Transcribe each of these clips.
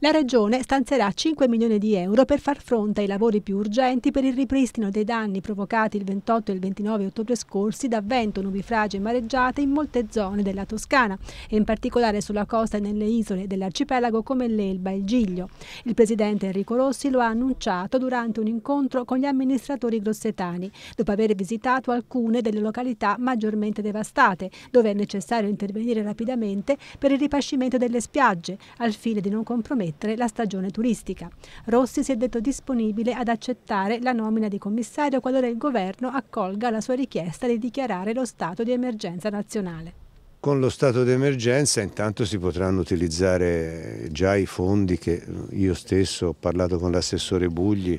La Regione stanzierà 5 milioni di euro per far fronte ai lavori più urgenti per il ripristino dei danni provocati il 28 e il 29 ottobre scorsi da vento, nubifragi e mareggiate in molte zone della Toscana e in particolare sulla costa e nelle isole dell'arcipelago come l'Elba e il Giglio. Il presidente Enrico Rossi lo ha annunciato durante un incontro con gli amministratori grossetani, dopo aver visitato alcune delle località maggiormente devastate, dove è necessario intervenire rapidamente per il ripascimento delle spiagge, al fine di non compromettere compromettere la stagione turistica. Rossi si è detto disponibile ad accettare la nomina di commissario qualora il governo accolga la sua richiesta di dichiarare lo stato di emergenza nazionale. Con lo stato di emergenza intanto si potranno utilizzare già i fondi che io stesso ho parlato con l'assessore Bugli,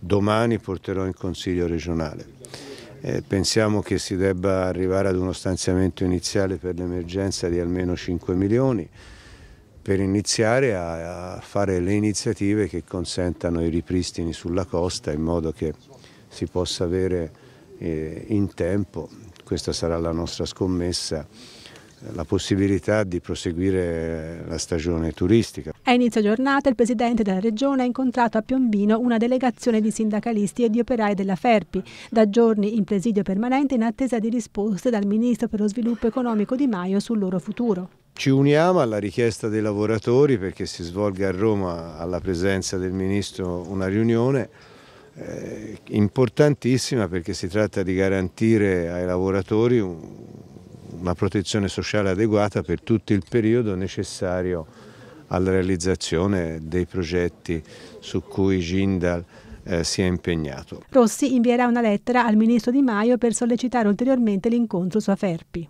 domani porterò in consiglio regionale. Eh, pensiamo che si debba arrivare ad uno stanziamento iniziale per l'emergenza di almeno 5 milioni, per iniziare a, fare le iniziative che consentano i ripristini sulla costa in modo che si possa avere eh, in tempo, questa sarà la nostra scommessa, la possibilità di proseguire la stagione turistica. A inizio giornata il presidente della regione ha incontrato a Piombino una delegazione di sindacalisti e di operai della Ferpi, da giorni in presidio permanente in attesa di risposte dal ministro per lo sviluppo economico Di Maio sul loro futuro. Ci uniamo alla richiesta dei lavoratori perché si svolga a Roma alla presenza del Ministro una riunione eh, importantissima perché si tratta di garantire ai lavoratori un, una protezione sociale adeguata per tutto il periodo necessario alla realizzazione dei progetti su cui Gindal eh, si è impegnato. Rossi invierà una lettera al Ministro Di Maio per sollecitare ulteriormente l'incontro su Aferpi.